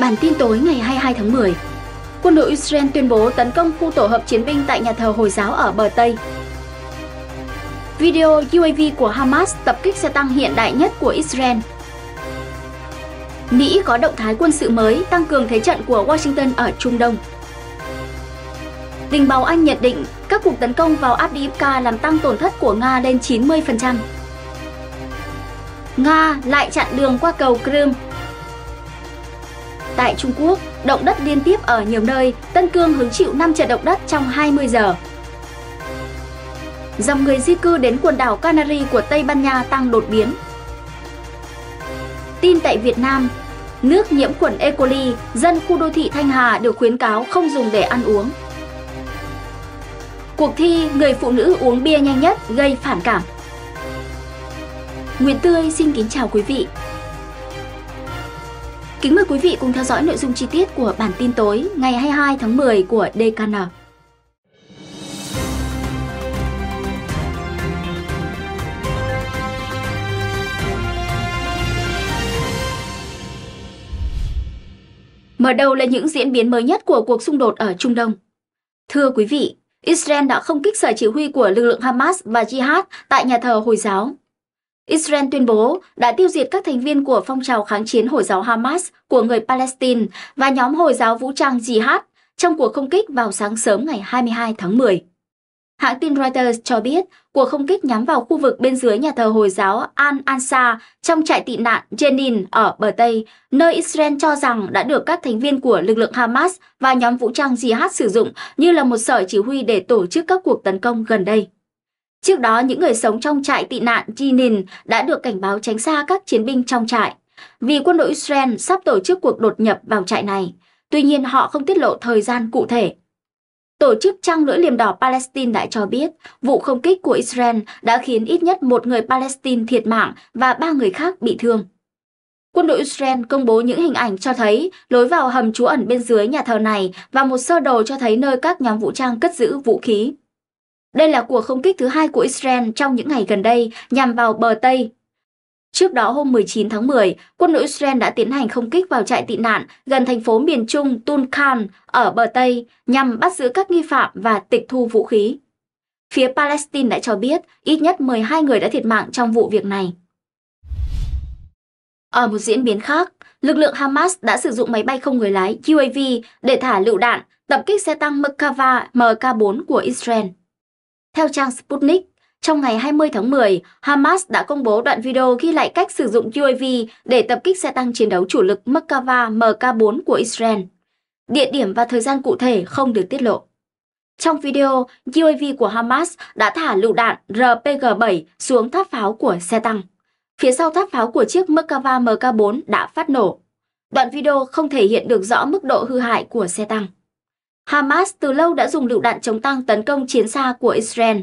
Bản tin tối ngày 22 tháng 10 Quân đội Israel tuyên bố tấn công khu tổ hợp chiến binh tại nhà thờ Hồi giáo ở bờ Tây Video UAV của Hamas tập kích xe tăng hiện đại nhất của Israel Mỹ có động thái quân sự mới tăng cường thế trận của Washington ở Trung Đông Tình báo Anh nhận định các cuộc tấn công vào Abdiivka làm tăng tổn thất của Nga lên 90%. Nga lại chặn đường qua cầu Crimea Tại Trung Quốc, động đất liên tiếp ở nhiều nơi, Tân Cương hứng chịu 5 trận động đất trong 20 giờ. Dòng người di cư đến quần đảo Canary của Tây Ban Nha tăng đột biến. Tin tại Việt Nam, nước nhiễm khuẩn E. coli, dân khu đô thị Thanh Hà được khuyến cáo không dùng để ăn uống. Cuộc thi người phụ nữ uống bia nhanh nhất gây phản cảm. Nguyễn Tươi xin kính chào quý vị. Kính mời quý vị cùng theo dõi nội dung chi tiết của bản tin tối ngày 22 tháng 10 của DKN. Mở đầu là những diễn biến mới nhất của cuộc xung đột ở Trung Đông. Thưa quý vị, Israel đã không kích sở chỉ huy của lực lượng Hamas và Jihad tại nhà thờ Hồi giáo. Israel tuyên bố đã tiêu diệt các thành viên của phong trào kháng chiến Hồi giáo Hamas của người Palestine và nhóm Hồi giáo vũ trang Jihad trong cuộc không kích vào sáng sớm ngày 22 tháng 10. Hãng tin Reuters cho biết cuộc không kích nhắm vào khu vực bên dưới nhà thờ Hồi giáo Al-Ansa trong trại tị nạn Jenin ở bờ Tây, nơi Israel cho rằng đã được các thành viên của lực lượng Hamas và nhóm vũ trang Jihad sử dụng như là một sở chỉ huy để tổ chức các cuộc tấn công gần đây. Trước đó, những người sống trong trại tị nạn Jinin đã được cảnh báo tránh xa các chiến binh trong trại, vì quân đội Israel sắp tổ chức cuộc đột nhập vào trại này. Tuy nhiên, họ không tiết lộ thời gian cụ thể. Tổ chức Trăng Lưỡi Liềm Đỏ Palestine đã cho biết vụ không kích của Israel đã khiến ít nhất một người Palestine thiệt mạng và ba người khác bị thương. Quân đội Israel công bố những hình ảnh cho thấy lối vào hầm trú ẩn bên dưới nhà thờ này và một sơ đồ cho thấy nơi các nhóm vũ trang cất giữ vũ khí. Đây là cuộc không kích thứ hai của Israel trong những ngày gần đây nhằm vào bờ Tây. Trước đó hôm 19 tháng 10, quân đội Israel đã tiến hành không kích vào trại tị nạn gần thành phố miền trung Tulkan ở bờ Tây nhằm bắt giữ các nghi phạm và tịch thu vũ khí. Phía Palestine đã cho biết ít nhất 12 người đã thiệt mạng trong vụ việc này. Ở một diễn biến khác, lực lượng Hamas đã sử dụng máy bay không người lái UAV để thả lựu đạn tập kích xe tăng Merkava MK4 của Israel. Theo trang Sputnik, trong ngày 20 tháng 10, Hamas đã công bố đoạn video ghi lại cách sử dụng UAV để tập kích xe tăng chiến đấu chủ lực Merkava MK4 của Israel. Địa điểm và thời gian cụ thể không được tiết lộ. Trong video, UAV của Hamas đã thả lựu đạn RPG-7 xuống tháp pháo của xe tăng. Phía sau tháp pháo của chiếc Merkava MK4 đã phát nổ. Đoạn video không thể hiện được rõ mức độ hư hại của xe tăng. Hamas từ lâu đã dùng lựu đạn chống tăng tấn công chiến xa của Israel.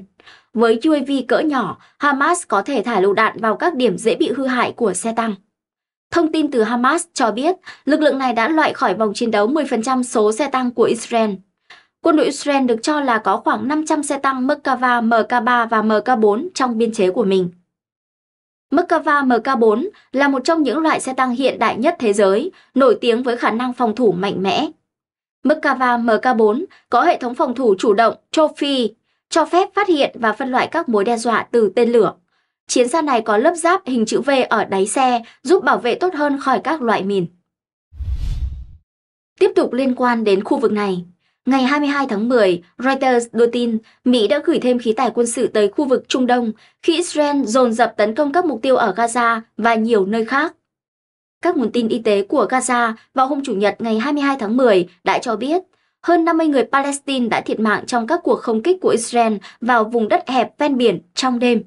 Với UAV cỡ nhỏ, Hamas có thể thả lựu đạn vào các điểm dễ bị hư hại của xe tăng. Thông tin từ Hamas cho biết lực lượng này đã loại khỏi vòng chiến đấu 10% số xe tăng của Israel. Quân đội Israel được cho là có khoảng 500 xe tăng Merkava, Mk3 và Mk4 trong biên chế của mình. Merkava Mk4 là một trong những loại xe tăng hiện đại nhất thế giới, nổi tiếng với khả năng phòng thủ mạnh mẽ. Merkava MK4 có hệ thống phòng thủ chủ động Trophy, cho phép phát hiện và phân loại các mối đe dọa từ tên lửa. Chiến xa này có lớp giáp hình chữ V ở đáy xe giúp bảo vệ tốt hơn khỏi các loại mìn. Tiếp tục liên quan đến khu vực này, Ngày 22 tháng 10, Reuters đưa tin Mỹ đã gửi thêm khí tài quân sự tới khu vực Trung Đông khi Israel dồn dập tấn công các mục tiêu ở Gaza và nhiều nơi khác. Các nguồn tin y tế của Gaza vào hôm Chủ nhật ngày 22 tháng 10 đã cho biết hơn 50 người Palestine đã thiệt mạng trong các cuộc không kích của Israel vào vùng đất hẹp ven biển trong đêm.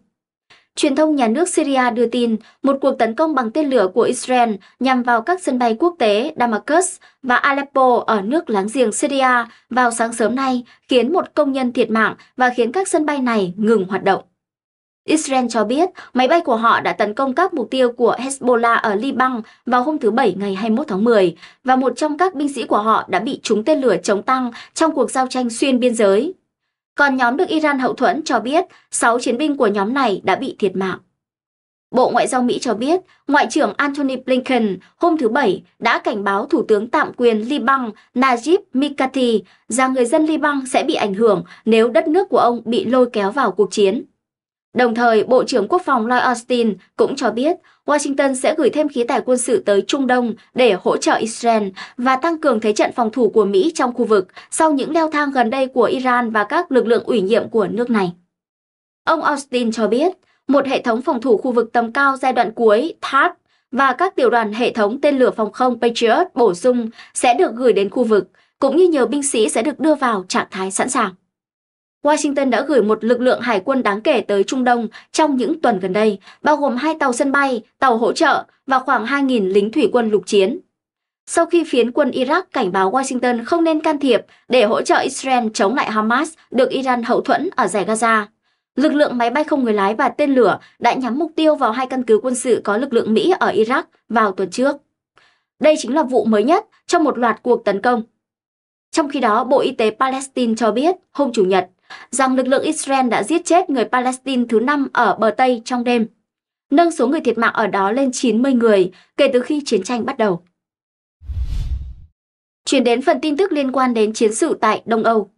Truyền thông nhà nước Syria đưa tin một cuộc tấn công bằng tên lửa của Israel nhằm vào các sân bay quốc tế Damascus và Aleppo ở nước láng giềng Syria vào sáng sớm nay khiến một công nhân thiệt mạng và khiến các sân bay này ngừng hoạt động. Israel cho biết máy bay của họ đã tấn công các mục tiêu của Hezbollah ở Liban vào hôm thứ Bảy ngày 21 tháng 10 và một trong các binh sĩ của họ đã bị trúng tên lửa chống tăng trong cuộc giao tranh xuyên biên giới. Còn nhóm được Iran hậu thuẫn cho biết 6 chiến binh của nhóm này đã bị thiệt mạng. Bộ Ngoại giao Mỹ cho biết, Ngoại trưởng Antony Blinken hôm thứ Bảy đã cảnh báo Thủ tướng tạm quyền Liban Najib Mikati rằng người dân Liban sẽ bị ảnh hưởng nếu đất nước của ông bị lôi kéo vào cuộc chiến. Đồng thời, Bộ trưởng Quốc phòng Lloyd Austin cũng cho biết Washington sẽ gửi thêm khí tài quân sự tới Trung Đông để hỗ trợ Israel và tăng cường thế trận phòng thủ của Mỹ trong khu vực sau những leo thang gần đây của Iran và các lực lượng ủy nhiệm của nước này. Ông Austin cho biết, một hệ thống phòng thủ khu vực tầm cao giai đoạn cuối THAAD và các tiểu đoàn hệ thống tên lửa phòng không Patriot bổ sung sẽ được gửi đến khu vực, cũng như nhiều binh sĩ sẽ được đưa vào trạng thái sẵn sàng. Washington đã gửi một lực lượng hải quân đáng kể tới Trung Đông trong những tuần gần đây, bao gồm hai tàu sân bay, tàu hỗ trợ và khoảng 2.000 lính thủy quân lục chiến. Sau khi phiến quân Iraq cảnh báo Washington không nên can thiệp để hỗ trợ Israel chống lại Hamas được Iran hậu thuẫn ở giải Gaza, lực lượng máy bay không người lái và tên lửa đã nhắm mục tiêu vào hai căn cứ quân sự có lực lượng Mỹ ở Iraq vào tuần trước. Đây chính là vụ mới nhất trong một loạt cuộc tấn công. Trong khi đó, Bộ Y tế Palestine cho biết hôm Chủ nhật, rằng lực lượng Israel đã giết chết người Palestine thứ năm ở bờ Tây trong đêm, nâng số người thiệt mạng ở đó lên 90 người kể từ khi chiến tranh bắt đầu. Chuyển đến phần tin tức liên quan đến chiến sự tại Đông Âu.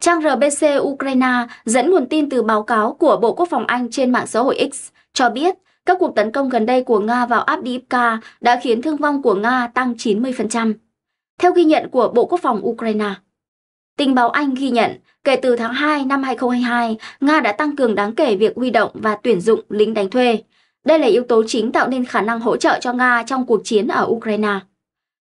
Trang RBC Ukraine dẫn nguồn tin từ báo cáo của Bộ Quốc phòng Anh trên mạng xã hội X cho biết các cuộc tấn công gần đây của Nga vào Abdiivka đã khiến thương vong của Nga tăng 90%, theo ghi nhận của Bộ Quốc phòng Ukraine. Tình báo Anh ghi nhận, kể từ tháng 2 năm 2022, Nga đã tăng cường đáng kể việc huy động và tuyển dụng lính đánh thuê. Đây là yếu tố chính tạo nên khả năng hỗ trợ cho Nga trong cuộc chiến ở Ukraine.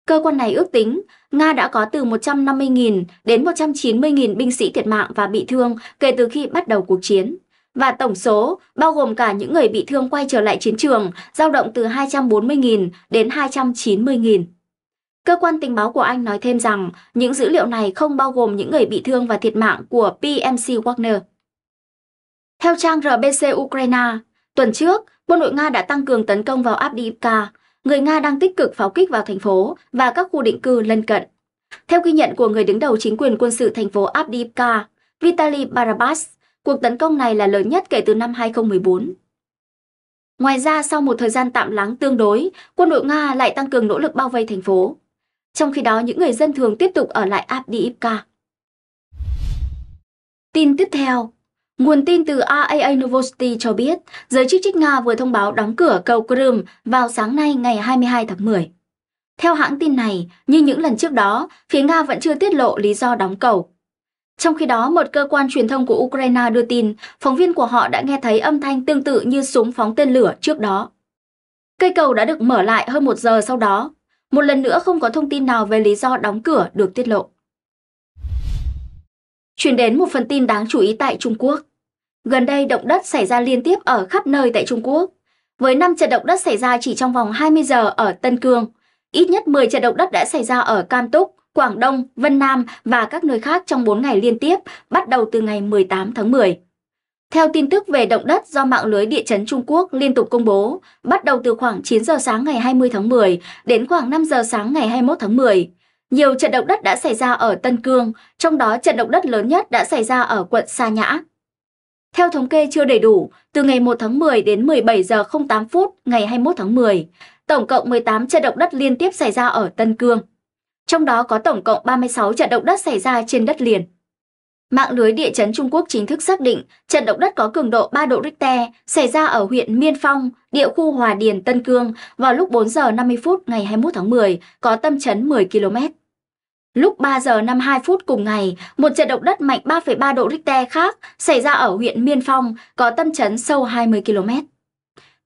Cơ quan này ước tính Nga đã có từ 150.000 đến 190.000 binh sĩ thiệt mạng và bị thương kể từ khi bắt đầu cuộc chiến. Và tổng số, bao gồm cả những người bị thương quay trở lại chiến trường, dao động từ 240.000 đến 290.000. Cơ quan tình báo của Anh nói thêm rằng những dữ liệu này không bao gồm những người bị thương và thiệt mạng của PMC Wagner. Theo trang RBC Ukraine, tuần trước, quân đội Nga đã tăng cường tấn công vào Abdiivka, người Nga đang tích cực pháo kích vào thành phố và các khu định cư lân cận. Theo ghi nhận của người đứng đầu chính quyền quân sự thành phố Abdiivka, Vitaly Barabas, cuộc tấn công này là lớn nhất kể từ năm 2014. Ngoài ra, sau một thời gian tạm lắng tương đối, quân đội Nga lại tăng cường nỗ lực bao vây thành phố. Trong khi đó, những người dân thường tiếp tục ở lại Abdiivka. Tin tiếp theo Nguồn tin từ RAA Novosti cho biết, giới chức trách Nga vừa thông báo đóng cửa cầu Crimea vào sáng nay ngày 22 tháng 10. Theo hãng tin này, như những lần trước đó, phía Nga vẫn chưa tiết lộ lý do đóng cầu. Trong khi đó, một cơ quan truyền thông của Ukraine đưa tin, phóng viên của họ đã nghe thấy âm thanh tương tự như súng phóng tên lửa trước đó. Cây cầu đã được mở lại hơn một giờ sau đó, một lần nữa không có thông tin nào về lý do đóng cửa được tiết lộ. Chuyển đến một phần tin đáng chú ý tại Trung Quốc. Gần đây động đất xảy ra liên tiếp ở khắp nơi tại Trung Quốc. Với 5 trận động đất xảy ra chỉ trong vòng 20 giờ ở Tân Cương, ít nhất 10 trận động đất đã xảy ra ở Cam Túc, Quảng Đông, Vân Nam và các nơi khác trong 4 ngày liên tiếp, bắt đầu từ ngày 18 tháng 10. Theo tin tức về động đất do mạng lưới địa chấn Trung Quốc liên tục công bố, bắt đầu từ khoảng 9 giờ sáng ngày 20 tháng 10 đến khoảng 5 giờ sáng ngày 21 tháng 10, nhiều trận động đất đã xảy ra ở Tân Cương, trong đó trận động đất lớn nhất đã xảy ra ở quận Sa Nhã. Theo thống kê chưa đầy đủ, từ ngày 1 tháng 10 đến 17 giờ 08 phút ngày 21 tháng 10, tổng cộng 18 trận động đất liên tiếp xảy ra ở Tân Cương. Trong đó có tổng cộng 36 trận động đất xảy ra trên đất liền. Mạng lưới địa chấn Trung Quốc chính thức xác định trận động đất có cường độ 3 độ Richter xảy ra ở huyện Miên Phong, địa khu Hòa Điền Tân Cương vào lúc 4 giờ 50 phút ngày 21 tháng 10, có tâm chấn 10 km. Lúc 3 giờ 52 phút cùng ngày, một trận động đất mạnh 3,3 độ Richter khác xảy ra ở huyện Miên Phong, có tâm chấn sâu 20 km.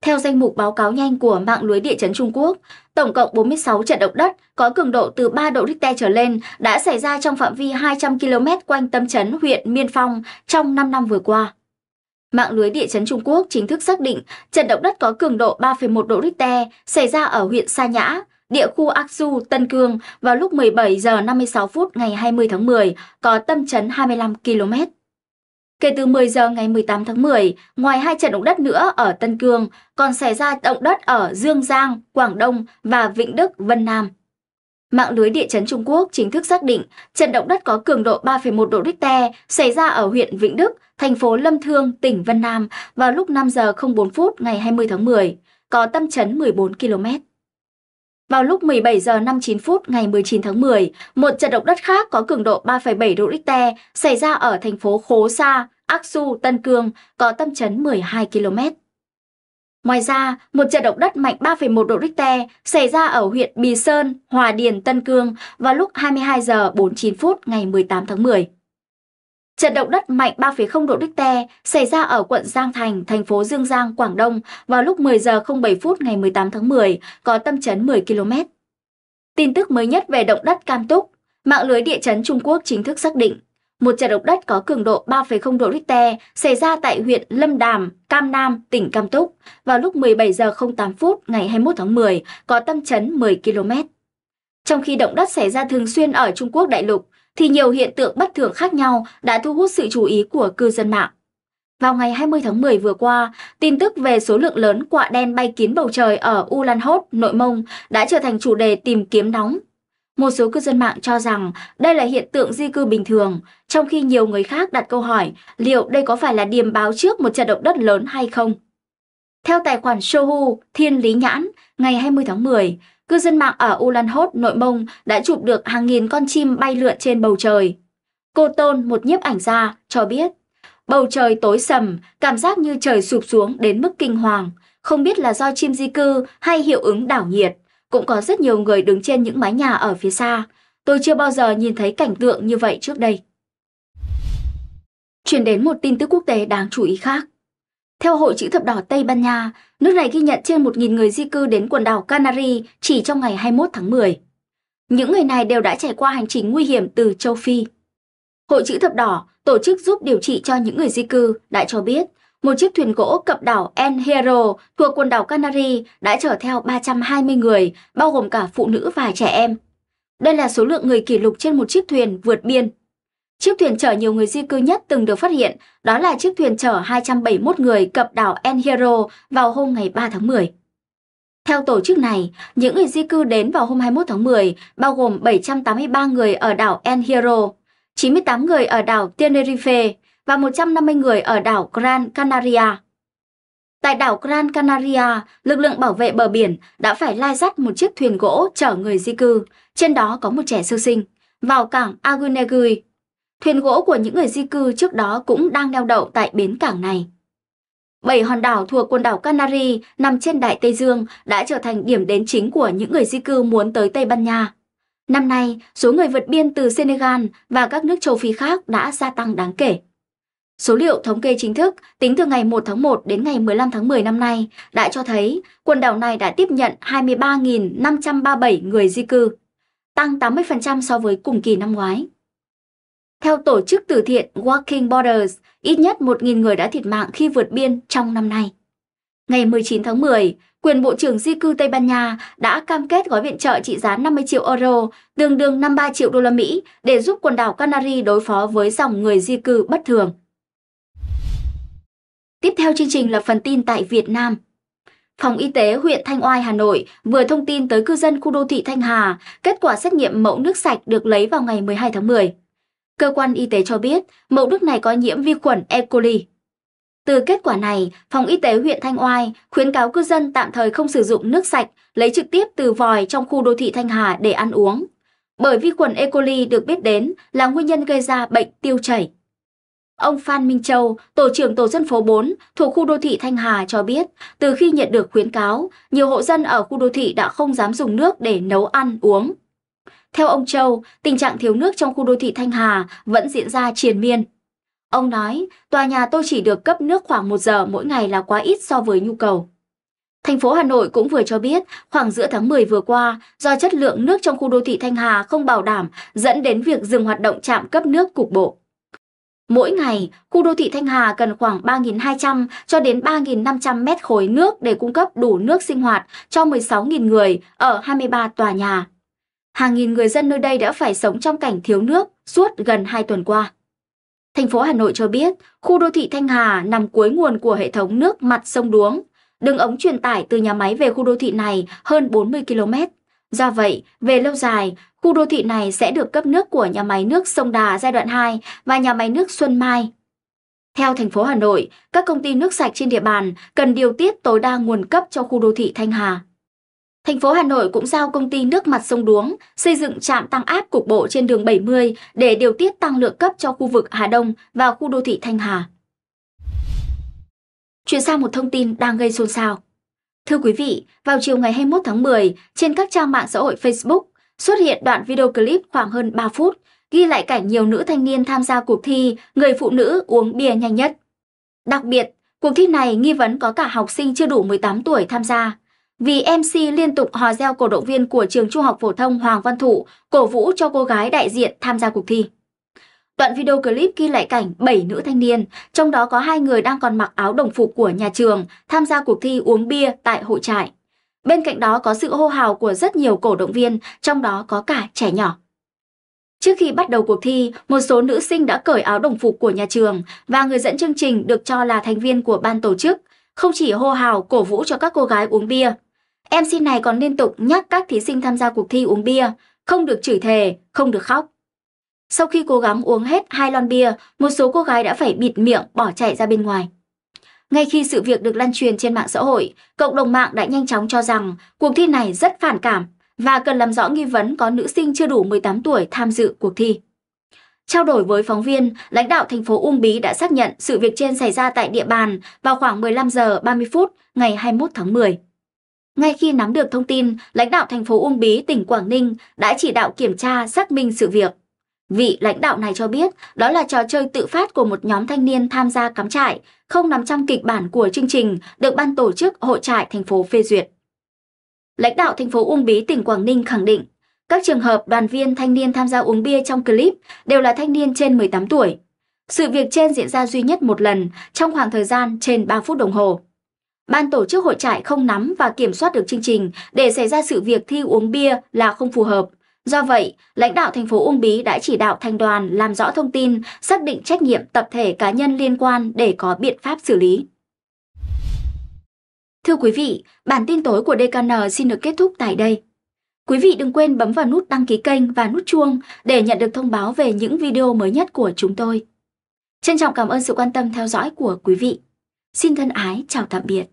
Theo danh mục báo cáo nhanh của mạng lưới địa chấn Trung Quốc, Tổng cộng 46 trận động đất có cường độ từ 3 độ Richter trở lên đã xảy ra trong phạm vi 200 km quanh tâm chấn huyện Miên Phong trong 5 năm vừa qua. Mạng lưới địa chấn Trung Quốc chính thức xác định trận động đất có cường độ 3,1 độ Richter xảy ra ở huyện Sa Nhã, địa khu Aksu, Tân Cương vào lúc 17 giờ 56 phút ngày 20 tháng 10, có tâm chấn 25 km. Kể từ 10 giờ ngày 18 tháng 10, ngoài hai trận động đất nữa ở Tân Cương, còn xảy ra động đất ở Dương Giang, Quảng Đông và Vĩnh Đức, Vân Nam. Mạng lưới địa chấn Trung Quốc chính thức xác định trận động đất có cường độ 3,1 độ Richter xảy ra ở huyện Vĩnh Đức, thành phố Lâm Thương, tỉnh Vân Nam vào lúc 5 giờ 04 phút ngày 20 tháng 10, có tâm chấn 14 km. Vào lúc 17 giờ 59 phút ngày 19 tháng 10, một trận động đất khác có cường độ 3,7 độ Richter xảy ra ở thành phố Khố Sa, Aksu, Tân Cương, có tâm chấn 12 km. Ngoài ra, một trận động đất mạnh 3,1 độ Richter xảy ra ở huyện Bì Sơn, Hòa Điền, Tân Cương vào lúc 22 giờ 49 phút ngày 18 tháng 10. Trận động đất mạnh 3,0 độ Richter xảy ra ở quận Giang Thành, thành phố Dương Giang, Quảng Đông vào lúc 10 giờ 07 phút ngày 18 tháng 10, có tâm chấn 10 km. Tin tức mới nhất về động đất Cam Túc, mạng lưới địa chấn Trung Quốc chính thức xác định một trận động đất có cường độ 3,0 độ Richter xảy ra tại huyện Lâm Đàm, Cam Nam, tỉnh Cam Túc vào lúc 17 giờ 08 phút ngày 21 tháng 10, có tâm chấn 10 km. Trong khi động đất xảy ra thường xuyên ở Trung Quốc đại lục, thì nhiều hiện tượng bất thường khác nhau đã thu hút sự chú ý của cư dân mạng. Vào ngày 20 tháng 10 vừa qua, tin tức về số lượng lớn quạ đen bay kín bầu trời ở Ulanhot, Nội Mông đã trở thành chủ đề tìm kiếm nóng. Một số cư dân mạng cho rằng đây là hiện tượng di cư bình thường, trong khi nhiều người khác đặt câu hỏi liệu đây có phải là điềm báo trước một trận động đất lớn hay không. Theo tài khoản Sohu Thiên Lý Nhãn, ngày 20 tháng 10, cư dân mạng ở Ulaanbaatar, Nội Mông đã chụp được hàng nghìn con chim bay lượn trên bầu trời. Cô Tôn, một nhiếp ảnh gia, cho biết, bầu trời tối sầm, cảm giác như trời sụp xuống đến mức kinh hoàng, không biết là do chim di cư hay hiệu ứng đảo nhiệt. Cũng có rất nhiều người đứng trên những mái nhà ở phía xa. Tôi chưa bao giờ nhìn thấy cảnh tượng như vậy trước đây. Chuyển đến một tin tức quốc tế đáng chú ý khác. Theo Hội Chữ Thập Đỏ Tây Ban Nha, nước này ghi nhận trên 1.000 người di cư đến quần đảo Canary chỉ trong ngày 21 tháng 10. Những người này đều đã trải qua hành trình nguy hiểm từ châu Phi. Hội Chữ Thập Đỏ, tổ chức giúp điều trị cho những người di cư, đã cho biết một chiếc thuyền gỗ cập đảo El Hierro thuộc quần đảo Canary đã chở theo 320 người, bao gồm cả phụ nữ và trẻ em. Đây là số lượng người kỷ lục trên một chiếc thuyền vượt biên Chiếc thuyền chở nhiều người di cư nhất từng được phát hiện, đó là chiếc thuyền chở 271 người cập đảo El Hierro vào hôm ngày 3 tháng 10. Theo tổ chức này, những người di cư đến vào hôm 21 tháng 10 bao gồm 783 người ở đảo El Hierro, 98 người ở đảo Tenerife và 150 người ở đảo Gran Canaria. Tại đảo Gran Canaria, lực lượng bảo vệ bờ biển đã phải lai dắt một chiếc thuyền gỗ chở người di cư, trên đó có một trẻ sơ sinh, vào cảng Agunegui Thuyền gỗ của những người di cư trước đó cũng đang neo đậu tại bến cảng này. Bảy hòn đảo thuộc quần đảo Canary nằm trên Đại Tây Dương đã trở thành điểm đến chính của những người di cư muốn tới Tây Ban Nha. Năm nay, số người vượt biên từ Senegal và các nước châu Phi khác đã gia tăng đáng kể. Số liệu thống kê chính thức tính từ ngày 1 tháng 1 đến ngày 15 tháng 10 năm nay đã cho thấy quần đảo này đã tiếp nhận 23.537 người di cư, tăng 80% so với cùng kỳ năm ngoái. Theo tổ chức từ thiện Walking Borders, ít nhất 1.000 người đã thiệt mạng khi vượt biên trong năm nay. Ngày 19 tháng 10, quyền Bộ trưởng Di cư Tây Ban Nha đã cam kết gói viện trợ trị giá 50 triệu euro, tương đương 53 triệu đô la Mỹ để giúp quần đảo Canary đối phó với dòng người di cư bất thường. Tiếp theo chương trình là phần tin tại Việt Nam. Phòng Y tế huyện Thanh Oai, Hà Nội vừa thông tin tới cư dân khu đô thị Thanh Hà kết quả xét nghiệm mẫu nước sạch được lấy vào ngày 12 tháng 10. Cơ quan y tế cho biết mẫu nước này có nhiễm vi khuẩn E. coli. Từ kết quả này, Phòng Y tế huyện Thanh Oai khuyến cáo cư dân tạm thời không sử dụng nước sạch lấy trực tiếp từ vòi trong khu đô thị Thanh Hà để ăn uống. Bởi vi khuẩn E. coli được biết đến là nguyên nhân gây ra bệnh tiêu chảy. Ông Phan Minh Châu, Tổ trưởng Tổ dân phố 4 thuộc khu đô thị Thanh Hà cho biết, từ khi nhận được khuyến cáo, nhiều hộ dân ở khu đô thị đã không dám dùng nước để nấu ăn, uống, theo ông Châu, tình trạng thiếu nước trong khu đô thị Thanh Hà vẫn diễn ra triền miên. Ông nói, tòa nhà tôi chỉ được cấp nước khoảng 1 giờ mỗi ngày là quá ít so với nhu cầu. Thành phố Hà Nội cũng vừa cho biết, khoảng giữa tháng 10 vừa qua, do chất lượng nước trong khu đô thị Thanh Hà không bảo đảm, dẫn đến việc dừng hoạt động trạm cấp nước cục bộ. Mỗi ngày, khu đô thị Thanh Hà cần khoảng 3.200 cho đến 3.500 mét khối nước để cung cấp đủ nước sinh hoạt cho 16.000 người ở 23 tòa nhà hàng nghìn người dân nơi đây đã phải sống trong cảnh thiếu nước suốt gần 2 tuần qua. Thành phố Hà Nội cho biết, khu đô thị Thanh Hà nằm cuối nguồn của hệ thống nước mặt sông Đuống. Đường ống truyền tải từ nhà máy về khu đô thị này hơn 40 km. Do vậy, về lâu dài, khu đô thị này sẽ được cấp nước của nhà máy nước Sông Đà giai đoạn 2 và nhà máy nước Xuân Mai. Theo thành phố Hà Nội, các công ty nước sạch trên địa bàn cần điều tiết tối đa nguồn cấp cho khu đô thị Thanh Hà. Thành phố Hà Nội cũng giao công ty nước mặt sông Đuống xây dựng trạm tăng áp cục bộ trên đường 70 để điều tiết tăng lượng cấp cho khu vực Hà Đông và khu đô thị Thanh Hà. Chuyển sang một thông tin đang gây xôn xao. Thưa quý vị, vào chiều ngày 21 tháng 10, trên các trang mạng xã hội Facebook xuất hiện đoạn video clip khoảng hơn 3 phút ghi lại cảnh nhiều nữ thanh niên tham gia cuộc thi người phụ nữ uống bia nhanh nhất. Đặc biệt, cuộc thi này nghi vấn có cả học sinh chưa đủ 18 tuổi tham gia, vì MC liên tục hò reo cổ động viên của trường trung học phổ thông Hoàng Văn Thụ cổ vũ cho cô gái đại diện tham gia cuộc thi. Đoạn video clip ghi lại cảnh 7 nữ thanh niên, trong đó có hai người đang còn mặc áo đồng phục của nhà trường tham gia cuộc thi uống bia tại hội trại. Bên cạnh đó có sự hô hào của rất nhiều cổ động viên, trong đó có cả trẻ nhỏ. Trước khi bắt đầu cuộc thi, một số nữ sinh đã cởi áo đồng phục của nhà trường và người dẫn chương trình được cho là thành viên của ban tổ chức, không chỉ hô hào cổ vũ cho các cô gái uống bia MC này còn liên tục nhắc các thí sinh tham gia cuộc thi uống bia, không được chửi thề, không được khóc. Sau khi cố gắng uống hết hai lon bia, một số cô gái đã phải bịt miệng bỏ chạy ra bên ngoài. Ngay khi sự việc được lan truyền trên mạng xã hội, cộng đồng mạng đã nhanh chóng cho rằng cuộc thi này rất phản cảm và cần làm rõ nghi vấn có nữ sinh chưa đủ 18 tuổi tham dự cuộc thi. Trao đổi với phóng viên, lãnh đạo thành phố Uông Bí đã xác nhận sự việc trên xảy ra tại địa bàn vào khoảng 15 giờ 30 phút ngày 21 tháng 10. Ngay khi nắm được thông tin, lãnh đạo thành phố Uông Bí, tỉnh Quảng Ninh đã chỉ đạo kiểm tra xác minh sự việc. Vị lãnh đạo này cho biết đó là trò chơi tự phát của một nhóm thanh niên tham gia cắm trại, không nằm trong kịch bản của chương trình được ban tổ chức hội trại thành phố phê duyệt. Lãnh đạo thành phố Uông Bí, tỉnh Quảng Ninh khẳng định, các trường hợp đoàn viên thanh niên tham gia uống bia trong clip đều là thanh niên trên 18 tuổi. Sự việc trên diễn ra duy nhất một lần trong khoảng thời gian trên 3 phút đồng hồ. Ban tổ chức hội trại không nắm và kiểm soát được chương trình để xảy ra sự việc thi uống bia là không phù hợp. Do vậy, lãnh đạo thành phố Uông Bí đã chỉ đạo thành đoàn làm rõ thông tin, xác định trách nhiệm tập thể cá nhân liên quan để có biện pháp xử lý. Thưa quý vị, bản tin tối của DKN xin được kết thúc tại đây. Quý vị đừng quên bấm vào nút đăng ký kênh và nút chuông để nhận được thông báo về những video mới nhất của chúng tôi. Trân trọng cảm ơn sự quan tâm theo dõi của quý vị. Xin thân ái chào tạm biệt.